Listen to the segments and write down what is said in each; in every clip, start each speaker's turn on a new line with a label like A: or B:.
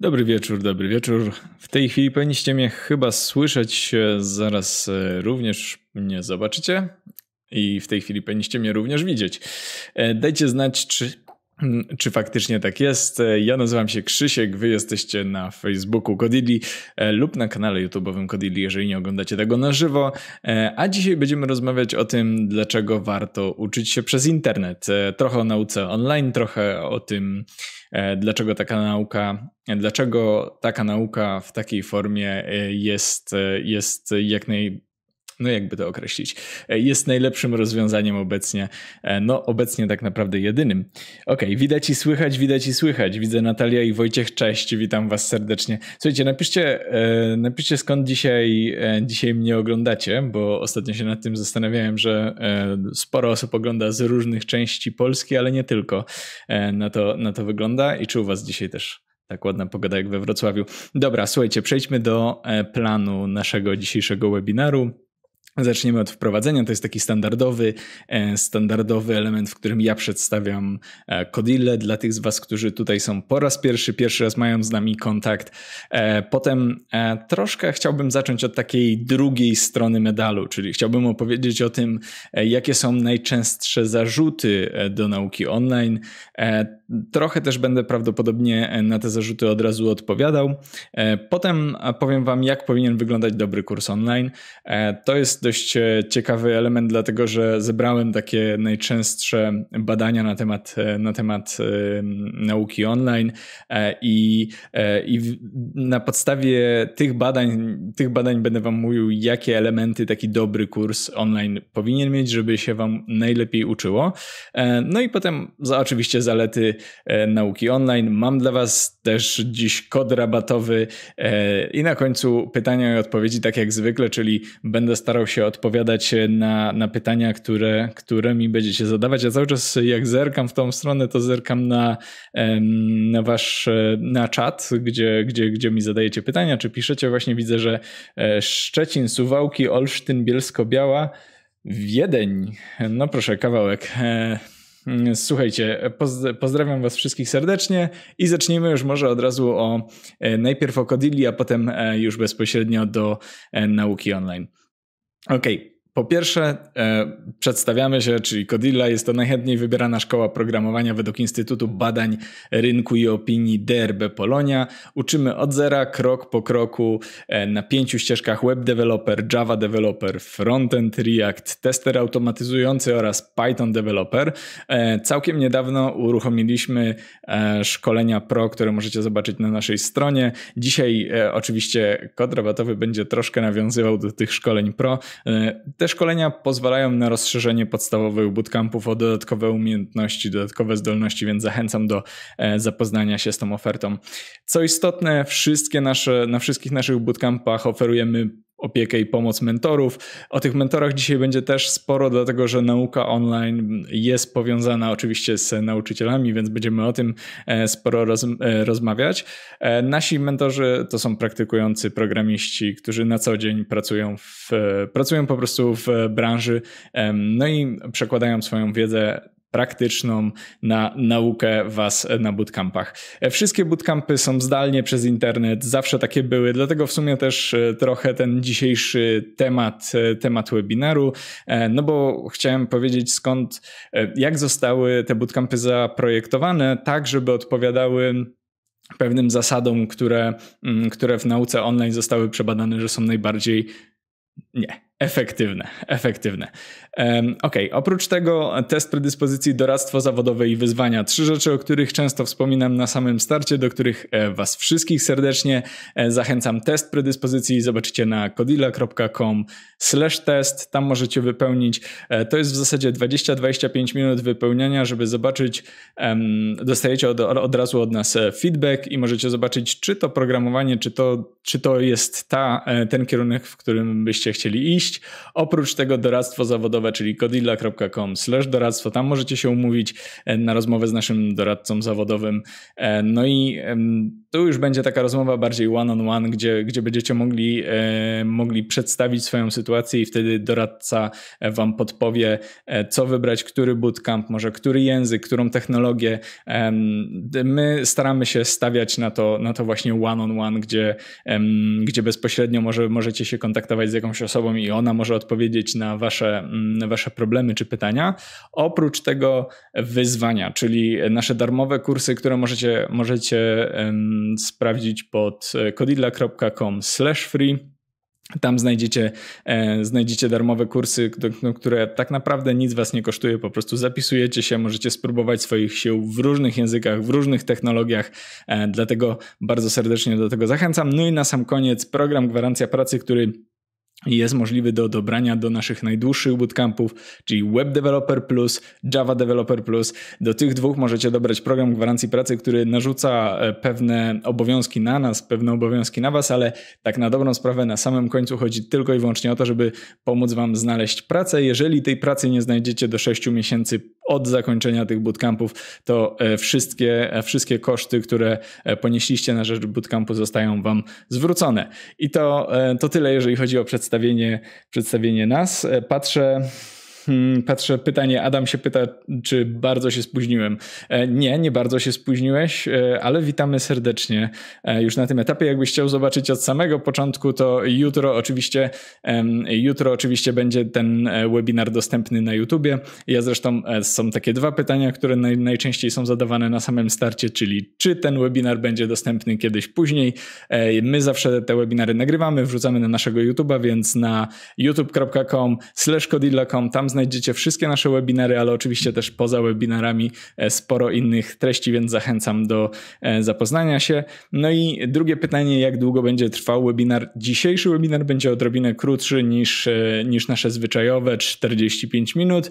A: Dobry wieczór, dobry wieczór. W tej chwili powinniście mnie chyba słyszeć, e, zaraz e, również mnie zobaczycie i w tej chwili powinniście mnie również widzieć. E, dajcie znać, czy, mm, czy faktycznie tak jest. Ja nazywam się Krzysiek, wy jesteście na Facebooku Kodili lub na kanale YouTube'owym Kodili, jeżeli nie oglądacie tego na żywo. A dzisiaj będziemy rozmawiać o tym, dlaczego warto uczyć się przez internet. Trochę o nauce online, trochę o tym E, dlaczego taka nauka, dlaczego taka nauka w takiej formie e, jest, e, jest jak naj no jakby to określić, e, jest najlepszym rozwiązaniem obecnie, e, no obecnie tak naprawdę jedynym. Ok, widać i słychać, widać i słychać. Widzę Natalia i Wojciech, cześć, witam was serdecznie. Słuchajcie, napiszcie, e, napiszcie skąd dzisiaj, dzisiaj mnie oglądacie, bo ostatnio się nad tym zastanawiałem, że sporo osób ogląda z różnych części Polski, ale nie tylko. Na to, na to wygląda i czy u was dzisiaj też tak ładna pogoda jak we Wrocławiu. Dobra, słuchajcie, przejdźmy do planu naszego dzisiejszego webinaru. Zaczniemy od wprowadzenia. To jest taki standardowy, e, standardowy element, w którym ja przedstawiam Kodille e, dla tych z Was, którzy tutaj są po raz pierwszy, pierwszy raz mają z nami kontakt. E, potem troszkę chciałbym zacząć od takiej drugiej strony medalu, czyli chciałbym opowiedzieć o tym, jakie są najczęstsze zarzuty do nauki online Trochę też będę prawdopodobnie e, na te zarzuty od razu odpowiadał. E, potem powiem Wam, jak powinien wyglądać dobry kurs online. E, to jest dość ciekawy element, dlatego że zebrałem takie najczęstsze badania na temat, na temat nauki online i, i na podstawie tych badań, tych badań będę Wam mówił, jakie elementy taki dobry kurs online powinien mieć, żeby się Wam najlepiej uczyło. No i potem za oczywiście zalety E, nauki online. Mam dla Was też dziś kod rabatowy e, i na końcu pytania i odpowiedzi, tak jak zwykle, czyli będę starał się odpowiadać na, na pytania, które, które mi będziecie zadawać. Ja cały czas, jak zerkam w tą stronę, to zerkam na, na Wasz e, na czat, gdzie, gdzie, gdzie mi zadajecie pytania, czy piszecie. Właśnie widzę, że Szczecin, Suwałki, Olsztyn, Bielsko-Biała. Wiedeń. No proszę, kawałek. Słuchajcie, pozdrawiam Was wszystkich serdecznie i zacznijmy już może od razu o e, najpierw o Kodili, a potem e, już bezpośrednio do e, nauki online. Okej, okay. Po pierwsze, e, przedstawiamy się, czyli Codilla jest to najchętniej wybierana szkoła programowania według Instytutu Badań Rynku i Opinii DRB Polonia. Uczymy od zera, krok po kroku, e, na pięciu ścieżkach web developer, Java developer, frontend React, tester automatyzujący oraz Python developer. E, całkiem niedawno uruchomiliśmy e, szkolenia pro, które możecie zobaczyć na naszej stronie. Dzisiaj e, oczywiście kod rabatowy będzie troszkę nawiązywał do tych szkoleń pro. E, też te szkolenia pozwalają na rozszerzenie podstawowych bootcampów o dodatkowe umiejętności, dodatkowe zdolności, więc zachęcam do e, zapoznania się z tą ofertą. Co istotne, wszystkie nasze, na wszystkich naszych bootcampach oferujemy opiekę i pomoc mentorów. O tych mentorach dzisiaj będzie też sporo, dlatego że nauka online jest powiązana oczywiście z nauczycielami, więc będziemy o tym e, sporo roz, e, rozmawiać. E, nasi mentorzy to są praktykujący programiści, którzy na co dzień pracują, w, pracują po prostu w branży, no i przekładają swoją wiedzę praktyczną, na naukę was na bootcampach. E, wszystkie bootcampy są zdalnie przez internet, zawsze takie były, dlatego w sumie też e, trochę ten dzisiejszy temat, e, temat webinaru, no bo chciałem powiedzieć skąd, jak zostały te bootcampy zaprojektowane, tak żeby odpowiadały pewnym zasadom, które, mm, które w nauce online zostały przebadane, że są najbardziej nie, Efektywne, efektywne. ok, oprócz tego test predyspozycji, doradztwo zawodowe i wyzwania. Trzy rzeczy, o których często wspominam na samym starcie, do których e, Was wszystkich serdecznie e, zachęcam. Test predyspozycji zobaczycie na kodila.com slash test, tam możecie wypełnić. E, to jest w zasadzie 20-25 minut wypełniania, żeby zobaczyć, dostajecie od, od razu od nas feedback i możecie zobaczyć, czy to programowanie, czy to, czy to jest ta, ten kierunek, w którym byście chcieli iść, iść. Oprócz tego doradztwo zawodowe, czyli kodilla.com doradztwo, tam możecie się umówić e, na rozmowę z naszym doradcą zawodowym. E, no i tu już będzie taka rozmowa bardziej one-on-one, on one, gdzie, gdzie będziecie mogli, e, mogli przedstawić swoją sytuację i wtedy doradca wam podpowie, co wybrać, który bootcamp, może który język, którą technologię. My staramy się stawiać na to, na to właśnie one-on-one, on one, gdzie, gdzie bezpośrednio może, możecie się kontaktować z jakąś osobą i ona może odpowiedzieć na wasze, mm, na wasze problemy czy pytania. Oprócz tego wyzwania, czyli nasze darmowe kursy, które możecie, możecie sprawdzić pod kodidla.com e, free. Tam znajdziecie, e, znajdziecie darmowe kursy, no, które tak naprawdę nic was nie kosztuje. Po prostu zapisujecie się, możecie spróbować swoich sił w różnych językach, w różnych technologiach. E, dlatego bardzo serdecznie do tego zachęcam. No i na sam koniec program Gwarancja Pracy, który jest możliwy do dobrania do naszych najdłuższych bootcampów, czyli Web Developer Plus, Java Developer Plus. Do tych dwóch możecie dobrać program gwarancji pracy, który narzuca e, pewne obowiązki na nas, pewne obowiązki na was, ale tak na dobrą sprawę na samym końcu chodzi tylko i wyłącznie o to, żeby pomóc wam znaleźć pracę. Jeżeli tej pracy nie znajdziecie do 6 miesięcy od zakończenia tych bootcampów, to e, wszystkie, e, wszystkie koszty, które e, ponieśliście na rzecz bootcampu zostają Wam zwrócone. I to, to tyle, jeżeli chodzi o przedstawienie, przedstawienie nas. Patrzę Hmm, patrzę, pytanie. Adam się pyta, czy bardzo się spóźniłem. E, nie, nie bardzo się spóźniłeś, e, ale witamy serdecznie e, już na tym etapie. Jakbyś chciał zobaczyć od samego początku, to jutro oczywiście, jutro oczywiście będzie ten webinar dostępny na YouTubie. Ja zresztą są takie dwa pytania, które najczęściej są zadawane na samym starcie, czyli czy ten webinar będzie dostępny kiedyś później. My zawsze te webinary nagrywamy, wrzucamy na naszego YouTube'a, więc na youtube.com/kodilla.com tam znajdziecie wszystkie nasze webinary, ale oczywiście też poza webinarami e, sporo innych treści, więc zachęcam do e, zapoznania się. No i drugie pytanie, jak długo będzie trwał webinar? Dzisiejszy webinar będzie odrobinę krótszy niż, e, niż nasze zwyczajowe 45 minut,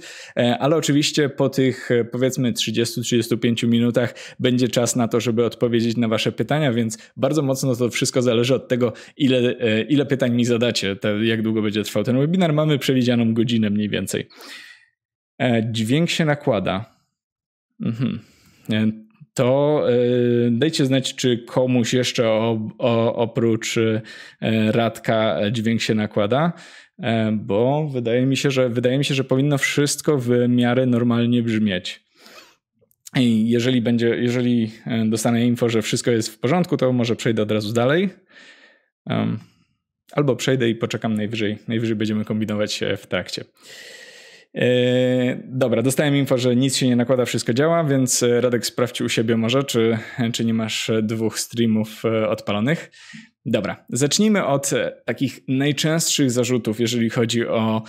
A: ale oczywiście po tych powiedzmy 30-35 minutach będzie czas na to, żeby odpowiedzieć na Wasze pytania, więc bardzo mocno to wszystko zależy od tego, ile, ile pytań mi zadacie, jak długo będzie trwał ten webinar. Mamy przewidzianą godzinę mniej więcej. E, dźwięk się nakłada. Mhm. E, to e, dajcie znać, czy komuś jeszcze o, o, oprócz Radka dźwięk się nakłada, bo wydaje mi się, że wydaje mi się, że powinno wszystko w miarę normalnie brzmieć. I jeżeli będzie, jeżeli dostanę info, że wszystko jest w porządku, to może przejdę od razu dalej. albo przejdę i poczekam najwyżej. Najwyżej będziemy kombinować w trakcie. E, dobra, dostałem info, że nic się nie nakłada, wszystko działa, więc e, Radek sprawdź u siebie może, czy, czy nie masz e, dwóch streamów odpalonych. Dobra, zacznijmy od takich najczęstszych zarzutów, jeżeli chodzi o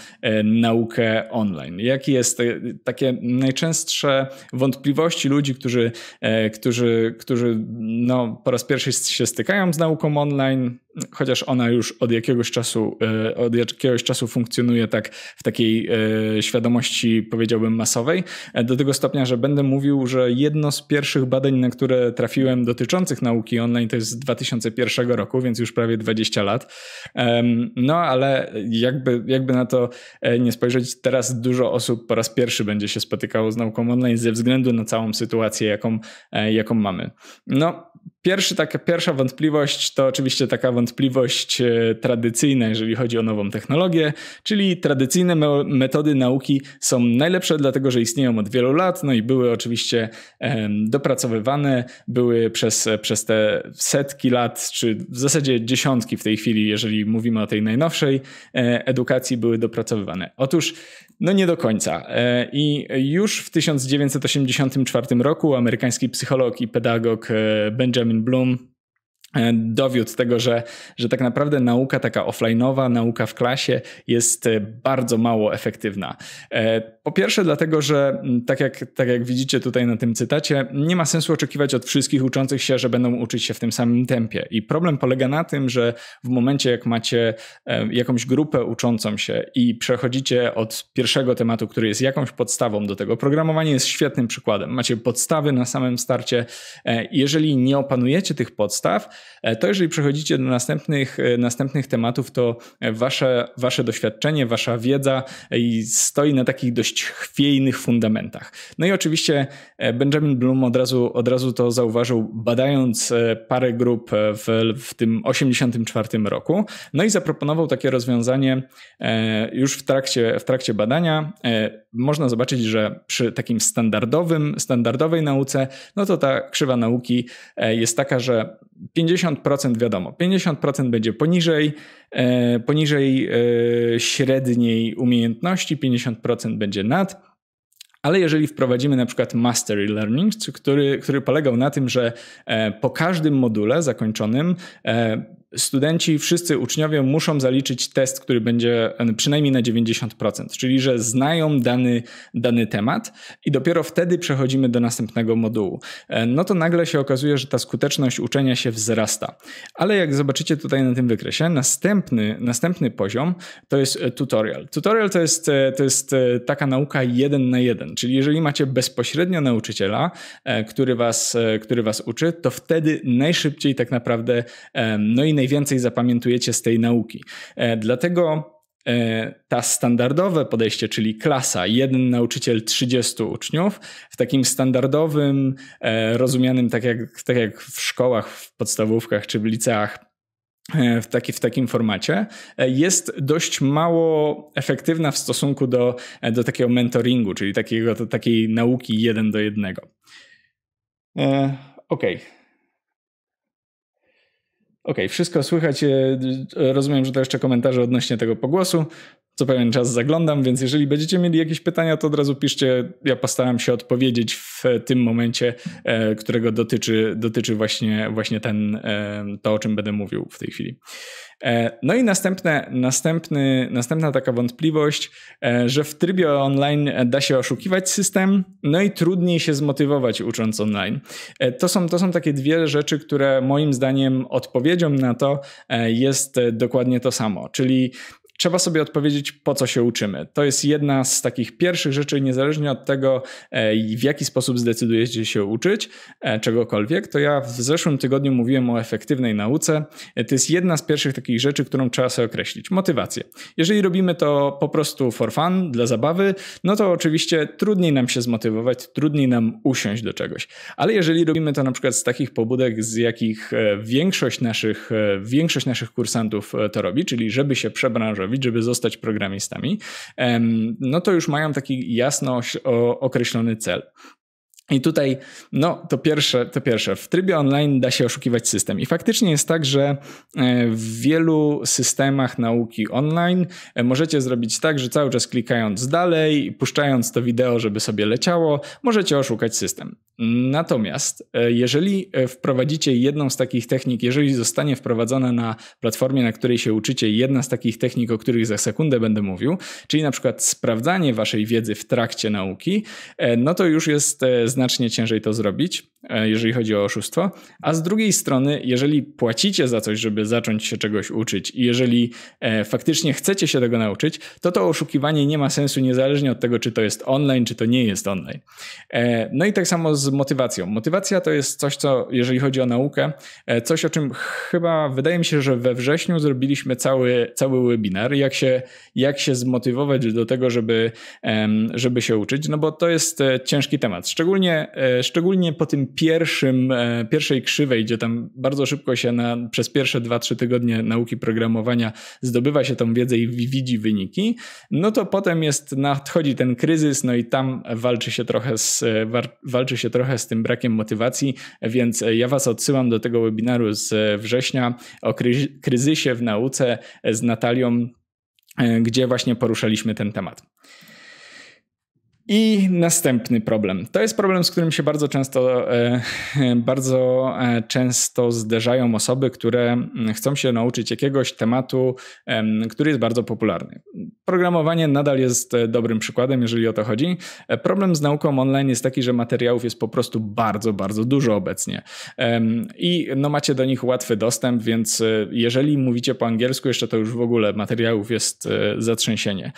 A: naukę online. Jakie jest takie najczęstsze wątpliwości ludzi, którzy, którzy, którzy no, po raz pierwszy się stykają z nauką online, chociaż ona już od jakiegoś czasu, e, od jakiegoś czasu funkcjonuje tak w takiej e, świadomości, powiedziałbym, masowej, e, do tego stopnia, że będę mówił, że jedno z pierwszych badań, na które trafiłem dotyczących nauki online, to jest z 2001 roku, więc już prawie 20 lat. No ale jakby, jakby na to nie spojrzeć, teraz dużo osób po raz pierwszy będzie się spotykało z nauką online ze względu na całą sytuację, jaką, jaką mamy. No, Pierwszy, taka, pierwsza wątpliwość to oczywiście taka wątpliwość e, tradycyjna, jeżeli chodzi o nową technologię, czyli tradycyjne metody nauki są najlepsze, dlatego że istnieją od wielu lat, no i były oczywiście dopracowywane, były przez, przez te setki lat, czy w zasadzie dziesiątki w tej chwili, jeżeli mówimy o tej najnowszej e, edukacji, były dopracowywane. Otóż no nie do końca. E, I już w 1984 roku amerykański psycholog i pedagog e, Benjamin Bloom E, dowiódł tego, że, że tak naprawdę nauka taka offline'owa, nauka w klasie jest e, bardzo mało efektywna. E, po pierwsze dlatego, że tak jak, tak jak widzicie tutaj na tym cytacie, nie ma sensu oczekiwać od wszystkich uczących się, że będą uczyć się w tym samym tempie. I problem polega na tym, że w momencie jak macie jakąś grupę uczącą się i przechodzicie od pierwszego tematu, który jest jakąś podstawą do tego, programowanie jest świetnym przykładem. Macie podstawy na samym starcie. Jeżeli nie opanujecie tych podstaw, E, to jeżeli przechodzicie do następnych, e, następnych tematów, to e, wasze, wasze doświadczenie, wasza wiedza stoi na takich dość chwiejnych fundamentach. No i oczywiście Benjamin Bloom od razu, od razu to zauważył, badając parę grup w, w tym 84 roku, no i zaproponował takie rozwiązanie już w trakcie, w trakcie badania. Można zobaczyć, że przy takim standardowym, standardowej nauce, no to ta krzywa nauki jest taka, że 50% wiadomo, 50% będzie poniżej, e, poniżej e, średniej umiejętności, 50% będzie nad. Ale jeżeli wprowadzimy na przykład Mastery Learning, który, który polegał na tym, że e, po każdym module zakończonym e, studenci, wszyscy uczniowie muszą zaliczyć test, który będzie e, przynajmniej na 90%, czyli że znają dany, dany temat i dopiero wtedy przechodzimy do następnego modułu. E, no to nagle się okazuje, że ta skuteczność uczenia się wzrasta. Ale jak zobaczycie tutaj na tym wykresie, następny, następny poziom to jest e, tutorial. Tutorial to jest, to jest taka nauka jeden na jeden, czyli jeżeli macie bezpośrednio nauczyciela, który was, który was uczy, to wtedy najszybciej tak naprawdę, no i najwięcej zapamiętujecie z tej nauki. E, dlatego e, ta standardowe podejście, czyli klasa, jeden nauczyciel 30 uczniów, w takim standardowym, e, rozumianym tak jak, tak jak w szkołach, w podstawówkach czy w liceach, w, taki, w takim formacie, jest dość mało efektywna w stosunku do, do takiego mentoringu, czyli takiego, takiej nauki jeden do jednego. Okej. Okay. Okej, okay, wszystko słychać. E, rozumiem, że to jeszcze komentarze odnośnie tego pogłosu co pewien czas zaglądam, więc jeżeli będziecie mieli jakieś pytania, to od razu piszcie. Ja postaram się odpowiedzieć w tym momencie, e, którego dotyczy, dotyczy właśnie, właśnie ten, e, to, o czym będę mówił w tej chwili. E, no i następne, następny, następna taka wątpliwość, że w trybie online da się oszukiwać system, no i trudniej się zmotywować ucząc online. To są, to są takie dwie rzeczy, które moim zdaniem odpowiedzią na to jest dokładnie to samo, czyli trzeba sobie odpowiedzieć, po co się uczymy. To jest jedna z takich pierwszych rzeczy, niezależnie od tego, e, w jaki sposób zdecydujecie się uczyć e, czegokolwiek. To ja w zeszłym tygodniu mówiłem o efektywnej nauce. E, to jest jedna z pierwszych takich rzeczy, którą trzeba sobie określić. Motywację. Jeżeli robimy to po prostu for fun, dla zabawy, no to oczywiście trudniej nam się zmotywować, trudniej nam usiąść do czegoś. Ale jeżeli robimy to na przykład z takich pobudek, z jakich większość naszych, większość naszych kursantów to robi, czyli żeby się przebranżować, robić, żeby zostać programistami, no to już mają taki jasno określony cel. I tutaj, no to pierwsze, to pierwsze, w trybie online da się oszukiwać system. I faktycznie jest tak, że e, w wielu systemach nauki online e, możecie zrobić tak, że cały czas klikając dalej, puszczając to wideo, żeby sobie leciało, możecie oszukać system. Natomiast e, jeżeli wprowadzicie jedną z takich technik, jeżeli zostanie wprowadzona na platformie, na której się uczycie, jedna z takich technik, o których za sekundę będę mówił, czyli na przykład sprawdzanie waszej wiedzy w trakcie nauki, no to już jest znacznie ciężej to zrobić, e, jeżeli chodzi o oszustwo. A z drugiej strony, jeżeli płacicie za coś, żeby zacząć się czegoś uczyć i jeżeli e, faktycznie chcecie się tego nauczyć, to to oszukiwanie nie ma sensu niezależnie od tego, czy to jest online, czy to nie jest online. E, no i tak samo z motywacją. Motywacja to jest coś, co jeżeli chodzi o naukę, coś o czym chyba wydaje mi się, że we wrześniu zrobiliśmy cały, cały webinar, jak się, jak się zmotywować do tego, żeby, żeby się uczyć, no bo to jest ciężki temat. Szczególnie szczególnie, e, szczególnie po tym pierwszym, e, pierwszej krzywej, gdzie tam bardzo szybko się na, przez pierwsze 2-3 tygodnie nauki programowania zdobywa się tą wiedzę i widzi wyniki, no to potem jest, nadchodzi ten kryzys, no i tam walczy się trochę z, e, walczy się trochę z tym brakiem motywacji, więc ja was odsyłam do tego webinaru z września o kryzysie w nauce z Natalią gdzie właśnie poruszaliśmy ten temat. I następny problem. To jest problem, z którym się bardzo często, e, e, bardzo e, często zderzają osoby, które mm, chcą się nauczyć jakiegoś tematu, który jest bardzo popularny. Programowanie nadal jest dobrym przykładem, jeżeli o to chodzi. Problem z nauką online jest taki, że materiałów jest po prostu bardzo, bardzo dużo obecnie. I no macie do nich łatwy dostęp, więc jeżeli mówicie po angielsku, jeszcze to już w ogóle materiałów jest zatrzęsienie.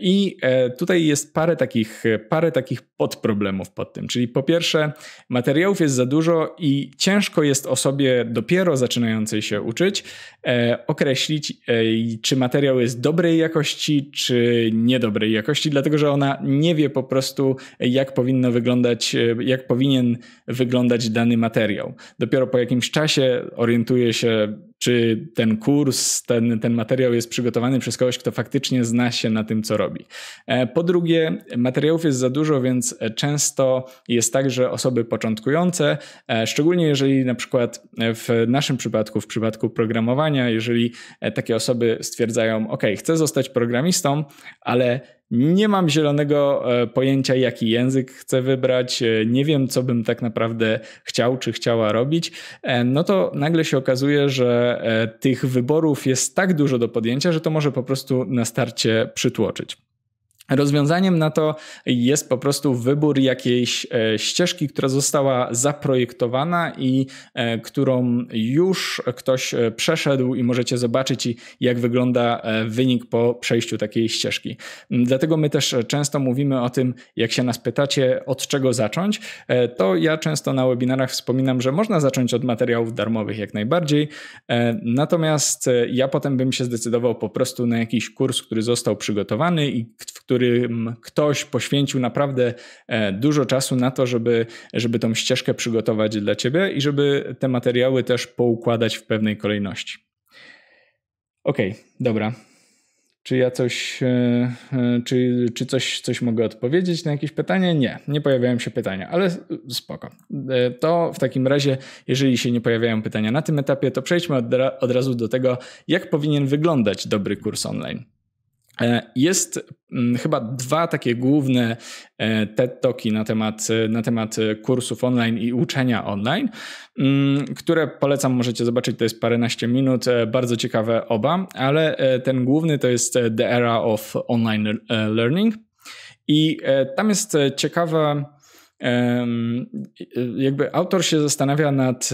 A: I tutaj jest parę takich takich, parę takich podproblemów pod tym. Czyli po pierwsze, materiałów jest za dużo i ciężko jest osobie dopiero zaczynającej się uczyć e, określić, e, czy materiał jest dobrej jakości, czy niedobrej jakości, dlatego że ona nie wie po prostu, jak powinno wyglądać, e, jak powinien wyglądać dany materiał. Dopiero po jakimś czasie orientuje się, czy ten kurs, ten, ten materiał jest przygotowany przez kogoś, kto faktycznie zna się na tym, co robi. E, po drugie, materiałów jest za dużo, więc e, często jest tak, że osoby początkujące, e, szczególnie jeżeli na przykład w naszym przypadku, w przypadku programowania, jeżeli takie osoby stwierdzają, OK, chcę zostać programistą, ale nie mam zielonego e, pojęcia, jaki język chcę wybrać, e, nie wiem, co bym tak naprawdę chciał czy chciała robić, e, no to nagle się okazuje, że tych wyborów jest tak dużo do podjęcia, że to może po prostu na starcie przytłoczyć. Rozwiązaniem na to jest po prostu wybór jakiejś e, ścieżki, która została zaprojektowana i e, którą już ktoś e, przeszedł, i możecie zobaczyć, jak wygląda wynik po przejściu takiej ścieżki. Mm, dlatego my też często mówimy o tym, jak się nas pytacie, od czego zacząć. To ja często na webinarach wspominam, że można zacząć od materiałów darmowych jak najbardziej. Natomiast ja potem bym się zdecydował po prostu na jakiś kurs, który został przygotowany i w którym którym ktoś poświęcił naprawdę e, dużo czasu na to, żeby, żeby tą ścieżkę przygotować dla ciebie i żeby te materiały też poukładać w pewnej kolejności. Okej, okay, dobra. Czy ja coś, e, e, czy, czy coś, coś mogę odpowiedzieć na jakieś pytanie? Nie, nie pojawiają się pytania, ale spoko. To w takim razie, jeżeli się nie pojawiają pytania na tym etapie, to przejdźmy od, od razu do tego, jak powinien wyglądać dobry kurs online. E, jest mm, chyba dwa takie główne e, TED Talki na temat, na temat kursów online i uczenia online, mm, które polecam, możecie zobaczyć, to jest paręnaście minut, e, bardzo ciekawe oba, ale ten główny to jest The Era of Online Learning i tam jest ciekawa jakby autor się zastanawia nad,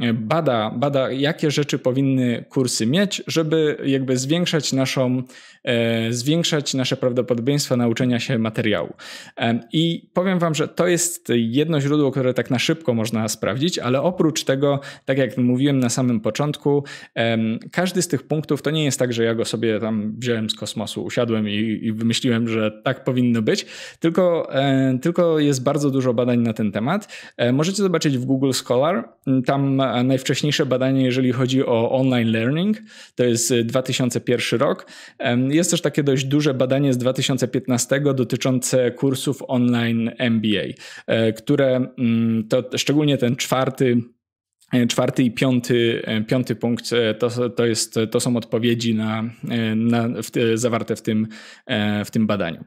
A: e, bada, bada jakie rzeczy powinny kursy mieć, żeby jakby zwiększać naszą, e, zwiększać nasze prawdopodobieństwo nauczenia się materiału. I powiem wam, że to jest jedno źródło, które tak na szybko można sprawdzić, ale oprócz tego, tak jak mówiłem na samym początku, każdy z tych punktów to nie jest tak, że ja go sobie tam wziąłem z kosmosu, usiadłem i, i wymyśliłem, że tak powinno być, tylko, e, tylko jest bardzo dużo dużo badań na ten temat. E, możecie zobaczyć w Google Scholar. Mm, Tam e, najwcześniejsze badanie, jeżeli chodzi o online learning, to jest 2001 e, rok. Jest też takie dość duże badanie z 2015 dotyczące kursów online MBA, które mm, to szczególnie ten czwarty Czwarty i piąty, piąty punkt to, to, jest, to są odpowiedzi na, na w, zawarte w tym, w tym badaniu.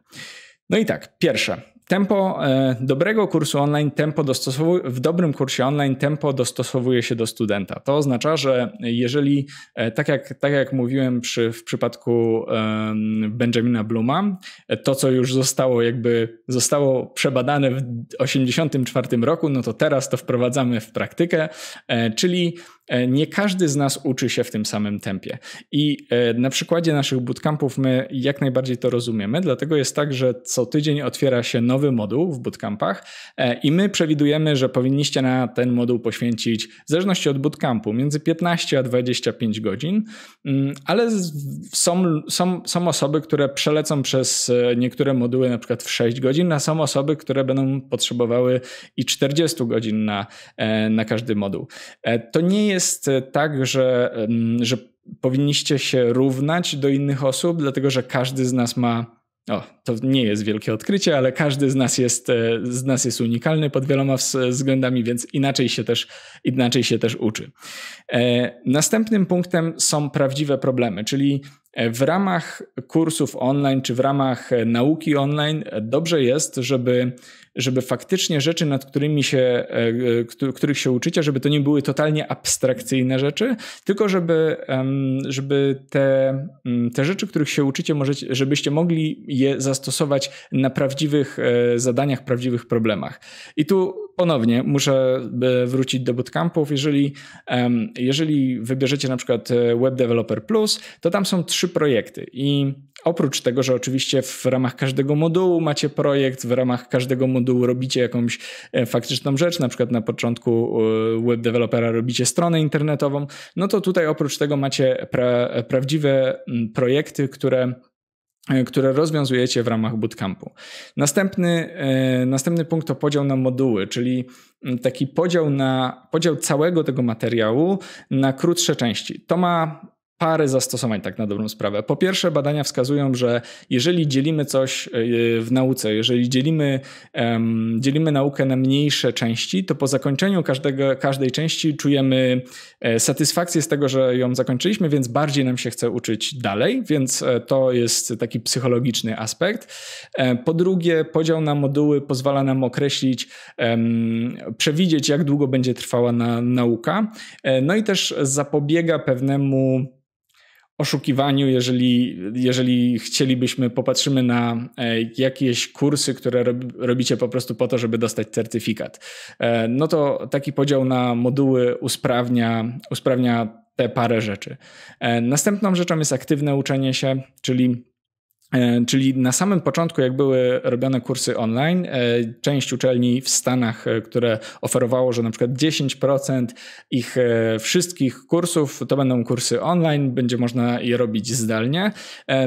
A: No i tak, pierwsze. Tempo e, dobrego kursu online, tempo dostosowuje, w dobrym kursie online tempo dostosowuje się do studenta. To oznacza, że jeżeli, e, tak jak, tak jak mówiłem przy, w przypadku Benjamina Bluma, e, to co już zostało jakby zostało przebadane w 1984 roku, no to teraz to wprowadzamy w praktykę, czyli E, nie każdy z nas uczy się w tym samym tempie. I e, na przykładzie naszych bootcampów my jak najbardziej to rozumiemy, dlatego jest tak, że co tydzień otwiera się nowy moduł w bootcampach e, i my przewidujemy, że powinniście na ten moduł poświęcić, w zależności od bootcampu, między 15 a 25 godzin, mm, ale są, są, są osoby, które przelecą przez niektóre moduły na przykład w 6 godzin, a są osoby, które będą potrzebowały i 40 godzin na, na każdy moduł. To nie jest jest e, tak, że, że powinniście się równać do innych osób, dlatego że każdy z nas ma. O, to nie jest wielkie odkrycie, ale każdy z nas jest, e, z nas jest unikalny pod wieloma względami, więc inaczej się też, inaczej się też uczy. E, następnym punktem są prawdziwe problemy, czyli w ramach kursów online czy w ramach nauki online dobrze jest, żeby żeby faktycznie rzeczy, nad którymi się, e, e, których się uczycie, żeby to nie były totalnie abstrakcyjne rzeczy, tylko żeby, żeby te, mm, te rzeczy, których się uczycie, możecie, żebyście mogli je zastosować na prawdziwych e, zadaniach, prawdziwych problemach. I tu ponownie muszę wrócić do bootcampów. Jeżeli, jeżeli wybierzecie na przykład Web Developer Plus, to tam są trzy projekty i oprócz tego, że oczywiście w ramach każdego modułu macie projekt, w ramach każdego modułu dół robicie jakąś e, faktyczną rzecz, na przykład na początku e, web dewelopera robicie stronę internetową, no to tutaj oprócz tego macie pra prawdziwe projekty, które e, które rozwiązujecie w ramach bootcampu. Następny, następny punkt to podział na moduły, czyli taki podział na podział całego tego materiału na krótsze części. To ma parę zastosowań tak na dobrą sprawę. Po pierwsze, badania wskazują, że jeżeli dzielimy coś e, w nauce, jeżeli dzielimy, um, dzielimy naukę na mniejsze części, to po zakończeniu każdego, każdej części czujemy e, satysfakcję z tego, że ją zakończyliśmy, więc bardziej nam się chce uczyć dalej, więc e, to jest taki psychologiczny aspekt. Po drugie, podział na moduły pozwala nam określić, um, przewidzieć, jak długo będzie trwała na, nauka. No i też zapobiega pewnemu oszukiwaniu, jeżeli, jeżeli chcielibyśmy, popatrzymy na e, jakieś kursy, które robicie po prostu po to, żeby dostać certyfikat. E, no to taki podział na moduły usprawnia, usprawnia te parę rzeczy. E, następną rzeczą jest aktywne uczenie się, czyli E, czyli na samym początku, jak były robione kursy online, e, część uczelni w Stanach, e, które oferowało, że na przykład 10% ich wszystkich kursów to będą kursy online, będzie można je robić zdalnie,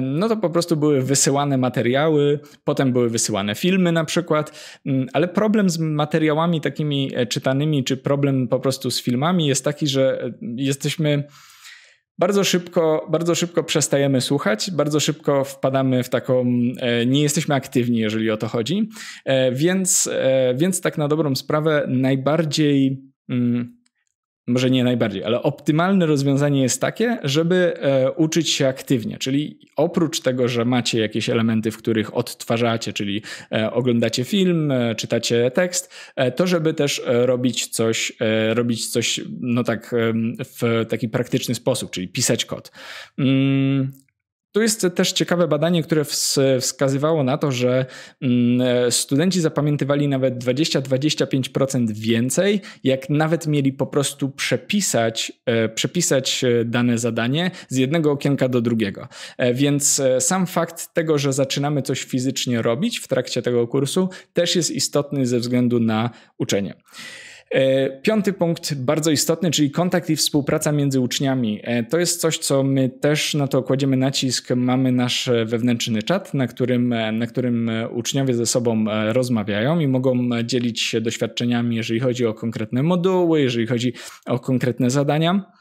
A: no to po prostu były wysyłane materiały, potem były wysyłane filmy na przykład, mm, ale problem z materiałami takimi czytanymi, czy problem po prostu z filmami jest taki, że jesteśmy bardzo szybko, bardzo szybko przestajemy słuchać, bardzo szybko wpadamy w taką, mm, e, nie jesteśmy aktywni, jeżeli o to chodzi. E, więc, e, więc tak na dobrą sprawę, najbardziej mm, może nie najbardziej, ale optymalne rozwiązanie jest takie, żeby e, uczyć się aktywnie, czyli oprócz tego, że macie jakieś elementy, w których odtwarzacie, czyli e, oglądacie film, e, czytacie tekst, to żeby też robić coś, robić coś, no tak, w taki praktyczny sposób, czyli pisać kod. Mm, tu jest też ciekawe badanie, które wskazywało na to, że mm, e, studenci zapamiętywali nawet 20-25% więcej, jak nawet mieli po prostu przepisać, e, przepisać e, dane zadanie z jednego okienka do drugiego. Więc sam fakt tego, że zaczynamy coś fizycznie robić w trakcie tego kursu, też jest istotny ze względu na uczenie. E, piąty punkt, bardzo istotny, czyli kontakt i współpraca między uczniami. E, to jest coś, co my też na to kładziemy nacisk. Mamy nasz wewnętrzny czat, na którym, e, na którym uczniowie ze sobą rozmawiają i mogą dzielić się doświadczeniami, jeżeli chodzi o konkretne moduły, jeżeli chodzi o konkretne zadania.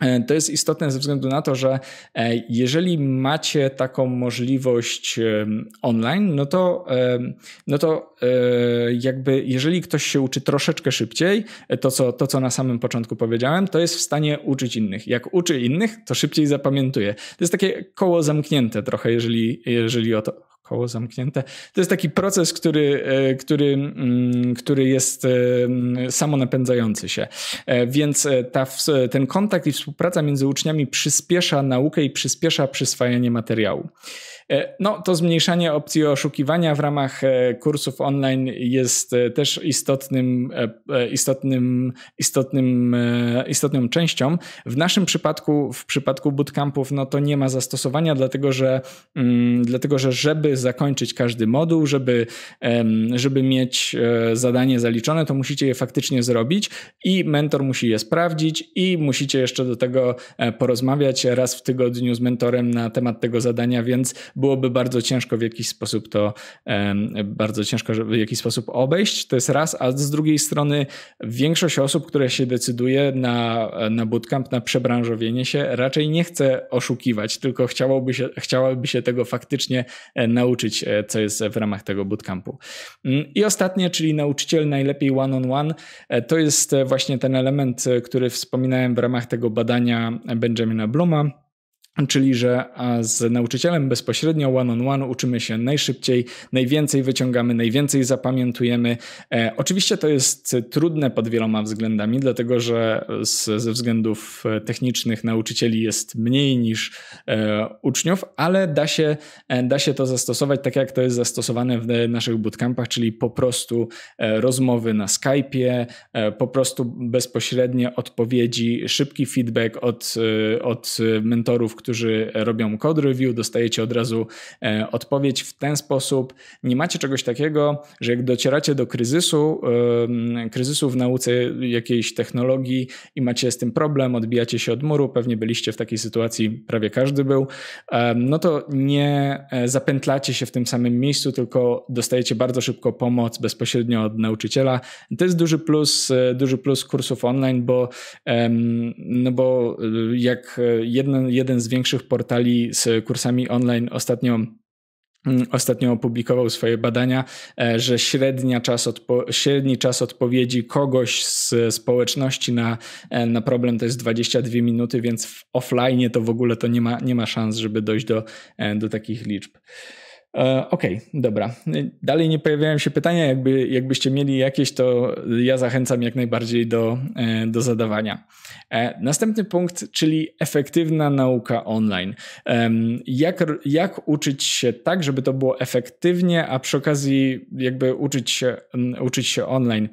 A: E, to jest istotne ze względu na to, że e, jeżeli macie taką możliwość online, no to, no to e, jakby jeżeli ktoś się uczy troszeczkę szybciej, to co, to co na samym początku powiedziałem, to jest w stanie uczyć innych. Jak uczy innych, to szybciej zapamiętuje. To jest takie koło zamknięte trochę, jeżeli, jeżeli o to koło zamknięte. To jest taki proces, który, e, który, mm, który jest e, samonapędzający się. E, więc ta, ten kontakt i współpraca między uczniami przyspiesza naukę i przyspiesza przyswajanie materiału. E, no, to zmniejszanie opcji oszukiwania w ramach e, kursów online jest e, też istotnym, istotnym, istotnym, istotną częścią. W naszym przypadku, w przypadku bootcampów, no to nie ma zastosowania, dlatego że, mm, dlatego że żeby zakończyć każdy moduł, żeby, żeby mieć zadanie zaliczone, to musicie je faktycznie zrobić i mentor musi je sprawdzić i musicie jeszcze do tego porozmawiać raz w tygodniu z mentorem na temat tego zadania, więc byłoby bardzo ciężko w jakiś sposób to, bardzo ciężko w jakiś sposób obejść. To jest raz, a z drugiej strony większość osób, które się decyduje na, na bootcamp, na przebranżowienie się, raczej nie chce oszukiwać, tylko chciałoby się, chciałaby się tego faktycznie e, nauczyć, e, co jest w ramach tego bootcampu. Mm, I ostatnie, czyli nauczyciel najlepiej one-on-one, -on -one, to jest e, właśnie ten element, który wspominałem w ramach tego badania Benjamina Bluma Czyli, że z nauczycielem bezpośrednio one-on-one on one uczymy się najszybciej, najwięcej wyciągamy, najwięcej zapamiętujemy. E, oczywiście to jest trudne pod wieloma względami, dlatego że z, ze względów e, technicznych nauczycieli jest mniej niż e, uczniów, ale da się, e, da się to zastosować tak, jak to jest zastosowane w naszych bootcampach, czyli po prostu e, rozmowy na Skype'ie, e, po prostu bezpośrednie odpowiedzi, szybki feedback od, od mentorów, którzy robią code review, dostajecie od razu e, odpowiedź w ten sposób. Nie macie czegoś takiego, że jak docieracie do kryzysu, kryzysu w nauce jakiejś technologii i macie z tym problem, odbijacie się od muru, pewnie byliście w takiej sytuacji, prawie każdy był, no to nie e, zapętlacie się w tym samym miejscu, tylko dostajecie bardzo szybko pomoc bezpośrednio od nauczyciela. To jest duży plus, e, duży plus kursów online, bo, no bo jak jeden, jeden z większych portali z kursami online ostatnio mm, ostatnio opublikował swoje badania, e, że średnia czas odpo- średni czas odpowiedzi kogoś z społeczności na, e, na problem to jest 22 minuty, więc w offline to w ogóle to nie ma, nie ma szans, żeby dojść do, e, do takich liczb. E, okej, okay, dobra. Dalej nie pojawiają się pytania. Jakby, jakbyście mieli jakieś, to ja zachęcam jak najbardziej do, e, do zadawania. E, następny punkt, czyli efektywna nauka online. Jak, jak uczyć się tak, żeby to było efektywnie, a przy okazji jakby uczyć się, uczyć się online?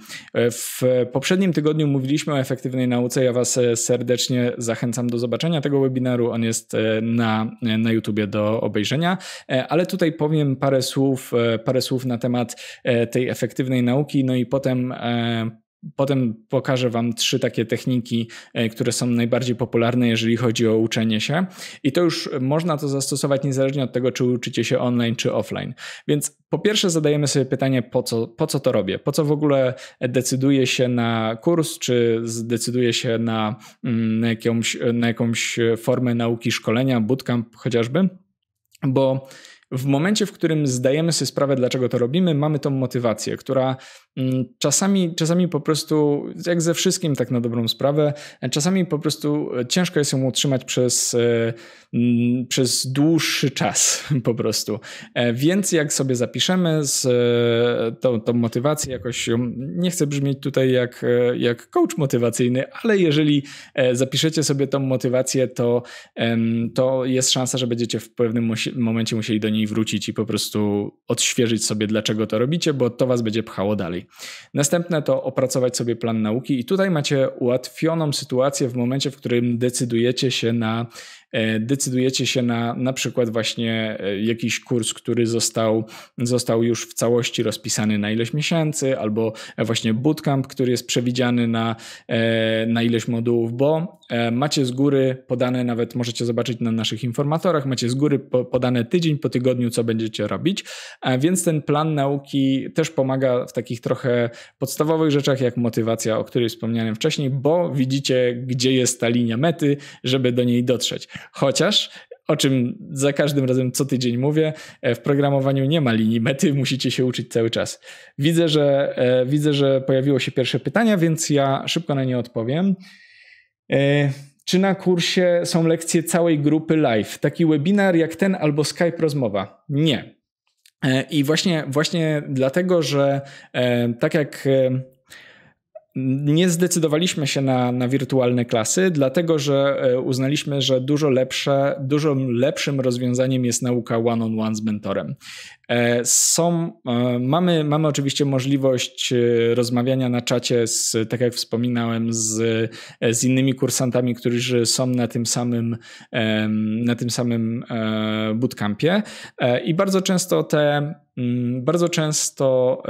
A: W poprzednim tygodniu mówiliśmy o efektywnej nauce. Ja Was serdecznie zachęcam do zobaczenia tego webinaru. On jest na, na YouTubie do obejrzenia, ale tutaj powiem, powiem parę słów, e, parę słów na temat e, tej efektywnej nauki, no i potem e, Potem pokażę Wam trzy takie techniki, które są najbardziej popularne, jeżeli chodzi o uczenie się. I to już można to zastosować niezależnie od tego, czy uczycie się online, czy offline. Więc po pierwsze zadajemy sobie pytanie, po co, po co to robię? Po co w ogóle decyduję się na kurs, czy zdecyduję się na, mm, na, jakąś, na jakąś formę nauki, szkolenia, bootcamp chociażby? Bo w momencie, w którym zdajemy sobie sprawę, dlaczego to robimy, mamy tą motywację, która mm, czasami, czasami po prostu, jak ze wszystkim, tak na dobrą sprawę, czasami po prostu e, ciężko jest ją utrzymać przez, e, mm, przez dłuższy czas po prostu. E, więc jak sobie zapiszemy z tą, tą motywację, jakoś nie chcę brzmieć tutaj jak, jak coach motywacyjny, ale jeżeli zapiszecie sobie tą motywację, to, to jest szansa, że będziecie w pewnym momencie musieli do niej nimi wrócić i po prostu odświeżyć sobie, dlaczego to robicie, bo to was będzie pchało dalej. Następne to opracować sobie plan nauki i tutaj macie ułatwioną sytuację w momencie, w którym decydujecie się na E, decydujecie się na na przykład właśnie e, jakiś kurs, który został, został już w całości rozpisany na ileś miesięcy, albo e, właśnie bootcamp, który jest przewidziany na, na ileś modułów, bo macie z góry podane, nawet możecie zobaczyć na naszych informatorach, macie z góry podane tydzień po tygodniu, co będziecie robić, więc ten plan nauki też pomaga w takich trochę podstawowych rzeczach, jak motywacja, o której wspomniałem wcześniej, bo widzicie, gdzie jest ta linia mety, żeby do niej dotrzeć. Chociaż o czym za każdym razem co tydzień mówię, e, w programowaniu nie ma linii mety, musicie się uczyć cały czas. Widzę, że, e, widzę, że pojawiło się pierwsze pytania, więc ja szybko na nie odpowiem. E, czy na kursie są lekcje całej grupy live? Taki webinar jak ten albo Skype rozmowa? Nie. I właśnie, właśnie dlatego, że tak jak nie zdecydowaliśmy się na, na wirtualne klasy, dlatego że e, uznaliśmy, że dużo, lepsze, dużo lepszym rozwiązaniem jest nauka one-on-one -on -one z mentorem. E, są, e, mamy, mamy oczywiście możliwość e, rozmawiania na czacie, z, tak jak wspominałem, z, z innymi kursantami, którzy są na tym samym, na tym samym bootcampie. I bardzo często te mm, bardzo często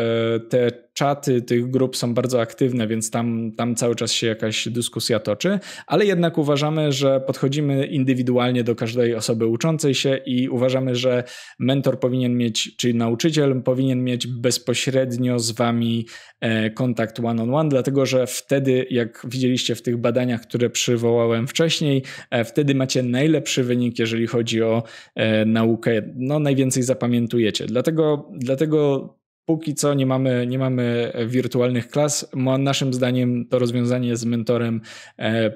A: te czaty tych grup są bardzo aktywne, więc tam, tam cały czas się jakaś dyskusja toczy, ale jednak uważamy, że podchodzimy indywidualnie do każdej osoby uczącej się i uważamy, że mentor powinien mieć czyli nauczyciel powinien mieć bezpośrednio z wami e, kontakt one-on-one, on one, dlatego że wtedy, jak widzieliście w tych badaniach, które przywołałem wcześniej, e, wtedy macie najlepszy wynik, jeżeli chodzi o e, naukę, no najwięcej zapamiętujecie. Dlatego, dlatego póki co nie mamy, nie mamy wirtualnych klas. Naszym zdaniem to rozwiązanie z mentorem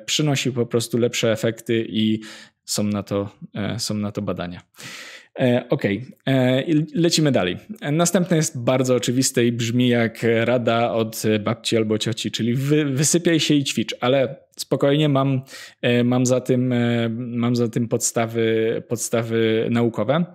A: przynosi po prostu lepsze efekty i są na to, są na to badania. E, okej, okay. E, lecimy dalej. Następne jest bardzo oczywiste i brzmi jak rada od babci albo cioci, czyli wy, wysypiaj się i ćwicz, ale spokojnie mam, e, mam, za, tym, mam za tym podstawy, podstawy naukowe.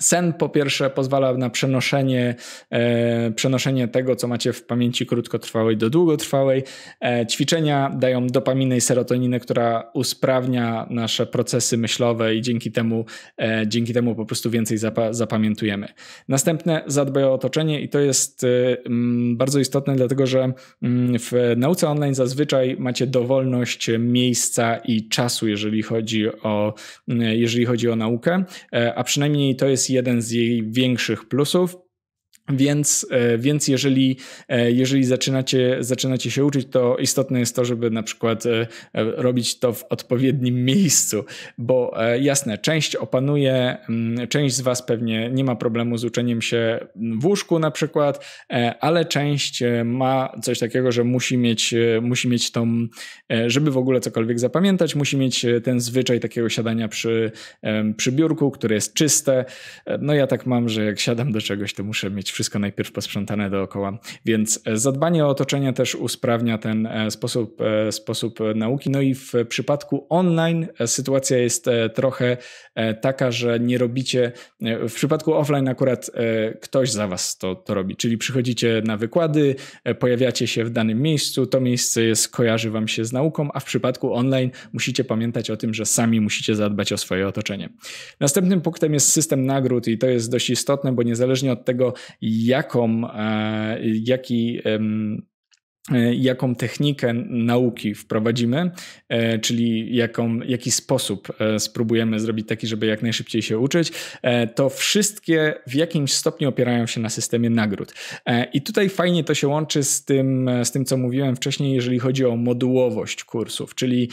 A: Sen po pierwsze pozwala na przenoszenie, e, przenoszenie tego, co macie w pamięci krótkotrwałej do długotrwałej. E, ćwiczenia dają dopaminę i serotoninę, która usprawnia nasze procesy myślowe i dzięki temu, e, dzięki temu po prostu więcej zapamiętujemy. Następne zadbaj o otoczenie i to jest e, m, bardzo istotne, dlatego że m, w nauce online zazwyczaj macie dowolność miejsca i czasu, jeżeli chodzi o, m, jeżeli chodzi o naukę, e, a przynajmniej to jest jest jeden z jej większych plusów, więc, e, więc jeżeli, e, jeżeli zaczynacie, zaczynacie się uczyć, to istotne jest to, żeby na przykład e, robić to w odpowiednim miejscu, bo jasne, część opanuje, mm, część z Was pewnie nie ma problemu z uczeniem się w łóżku na przykład, ale część ma coś takiego, że musi mieć, musi mieć tą, żeby w ogóle cokolwiek zapamiętać, musi mieć ten zwyczaj takiego siadania przy, przy biurku, które jest czyste. No ja tak mam, że jak siadam do czegoś, to muszę mieć wszystko najpierw posprzątane dookoła. Więc e, zadbanie o otoczenie też usprawnia ten e, sposób, e, sposób nauki. No i w przypadku online sytuacja jest trochę taka, że nie robicie, w przypadku offline akurat ktoś za was to, to robi, czyli przychodzicie na wykłady, pojawiacie się w danym miejscu, to miejsce jest, kojarzy wam się z nauką, a w przypadku online musicie pamiętać o tym, że sami musicie zadbać o swoje otoczenie. Następnym punktem jest system nagród i to jest dość istotne, bo niezależnie od tego, jaką, e, jaki e, jaką technikę nauki wprowadzimy, e, czyli jaką, jaki sposób spróbujemy zrobić taki, żeby jak najszybciej się uczyć, to wszystkie w jakimś stopniu opierają się na systemie nagród. I tutaj fajnie to się łączy z tym, z tym co mówiłem wcześniej, jeżeli chodzi o modułowość kursów, czyli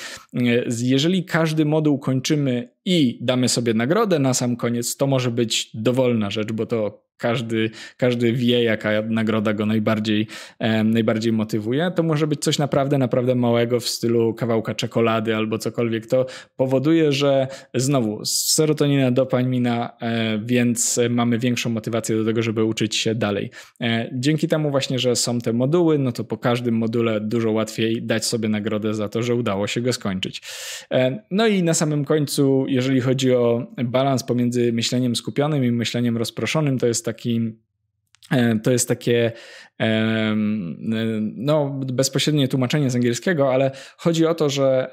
A: jeżeli każdy moduł kończymy i damy sobie nagrodę na sam koniec, to może być dowolna rzecz, bo to każdy, każdy wie, jaka nagroda go najbardziej, e, najbardziej motywuje. To może być coś naprawdę, naprawdę małego w stylu kawałka czekolady albo cokolwiek. To powoduje, że znowu serotonina, dopamina, e, więc mamy większą motywację do tego, żeby uczyć się dalej. E, dzięki temu właśnie, że są te moduły, no to po każdym module dużo łatwiej dać sobie nagrodę za to, że udało się go skończyć. E, no i na samym końcu, jeżeli chodzi o balans pomiędzy myśleniem skupionym i myśleniem rozproszonym, to jest taki e, to jest takie e, e, no, bezpośrednie tłumaczenie z angielskiego, ale chodzi o to, że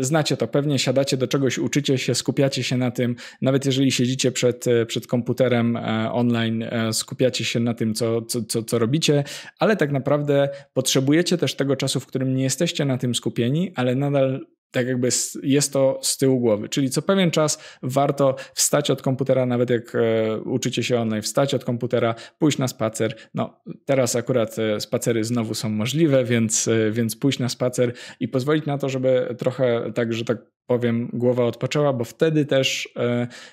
A: znacie to pewnie, siadacie do czegoś, uczycie się, skupiacie się na tym, nawet jeżeli siedzicie przed, przed komputerem online, skupiacie się na tym, co, co, co, co robicie, ale tak naprawdę potrzebujecie też tego czasu, w którym nie jesteście na tym skupieni, ale nadal tak jakby jest to z tyłu głowy. Czyli co pewien czas warto wstać od komputera, nawet jak e, uczycie się online, wstać od komputera, pójść na spacer. No, teraz akurat e, spacery znowu są możliwe, więc, e, więc pójść na spacer i pozwolić na to, żeby trochę tak, że tak powiem, głowa odpoczęła, bo wtedy też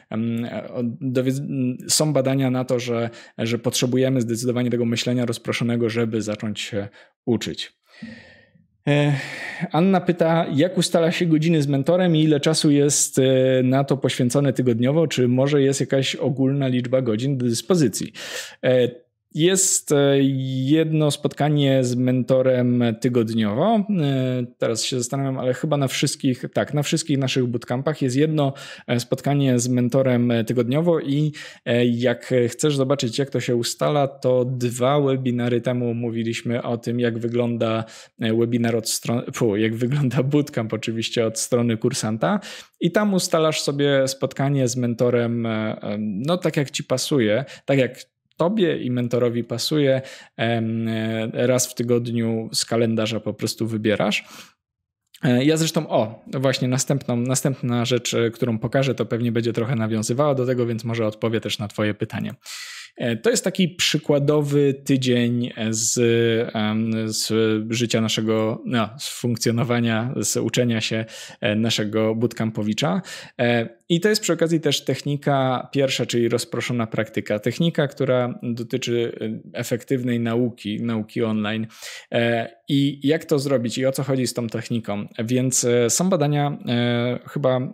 A: mm, są badania na to, że, że potrzebujemy zdecydowanie tego myślenia rozproszonego, żeby zacząć się uczyć. Anna pyta, jak ustala się godziny z mentorem i ile czasu jest e, na to poświęcone tygodniowo, czy może jest jakaś ogólna liczba godzin do dyspozycji? E, jest e, jedno spotkanie z mentorem tygodniowo. E, teraz się zastanawiam, ale chyba na wszystkich, tak, na wszystkich naszych bootcampach jest jedno e, spotkanie z mentorem tygodniowo i jak chcesz zobaczyć, jak to się ustala, to dwa webinary temu mówiliśmy o tym, jak wygląda webinar od strony, pu, jak wygląda bootcamp oczywiście od strony kursanta i tam ustalasz sobie spotkanie z mentorem, no tak jak ci pasuje, tak jak Tobie i mentorowi pasuje. E, raz w tygodniu z kalendarza po prostu wybierasz. E, ja zresztą, o, właśnie następną, następna rzecz, e, którą pokażę, to pewnie będzie trochę nawiązywała do tego, więc może odpowie też na Twoje pytanie. E, to jest taki przykładowy tydzień z, z życia naszego, no, z funkcjonowania, z uczenia się e, naszego bootcampowicza. E, I to jest przy okazji też technika pierwsza, czyli rozproszona praktyka. Technika, która dotyczy efektywnej nauki, nauki online. I jak to zrobić i o co chodzi z tą techniką? Więc są badania, chyba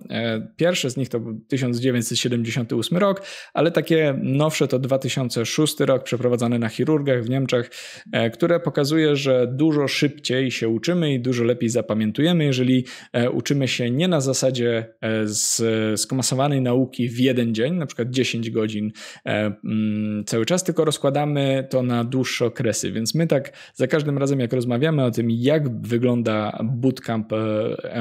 A: pierwsze z nich to 1978 rok, ale takie nowsze to 2000 2006 rok, przeprowadzany na chirurgach w Niemczech, e, które pokazuje, że dużo szybciej się uczymy i dużo lepiej zapamiętujemy, jeżeli e, uczymy się nie na zasadzie e, skomasowanej nauki w jeden dzień, na przykład 10 godzin mm, cały czas, tylko rozkładamy to na dłuższe okresy. Więc my tak za każdym razem, jak rozmawiamy o tym, jak wygląda bootcamp,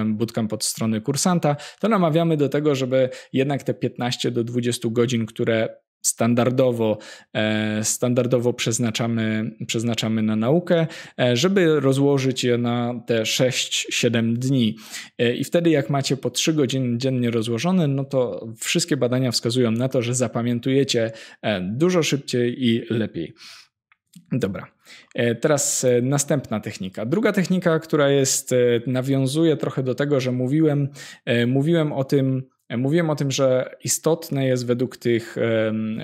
A: bootcamp od strony kursanta, to namawiamy do tego, żeby jednak te 15 do 20 godzin, które standardowo, e, standardowo przeznaczamy, przeznaczamy na naukę, e, żeby rozłożyć je na te 6-7 dni. E, I wtedy, jak macie po 3 godziny dziennie rozłożone, no to wszystkie badania wskazują na to, że zapamiętujecie dużo szybciej i lepiej. Dobra. Teraz następna technika. Druga technika, która jest nawiązuje trochę do tego, że mówiłem, mówiłem o tym Mówiłem o tym, że istotne jest według tych,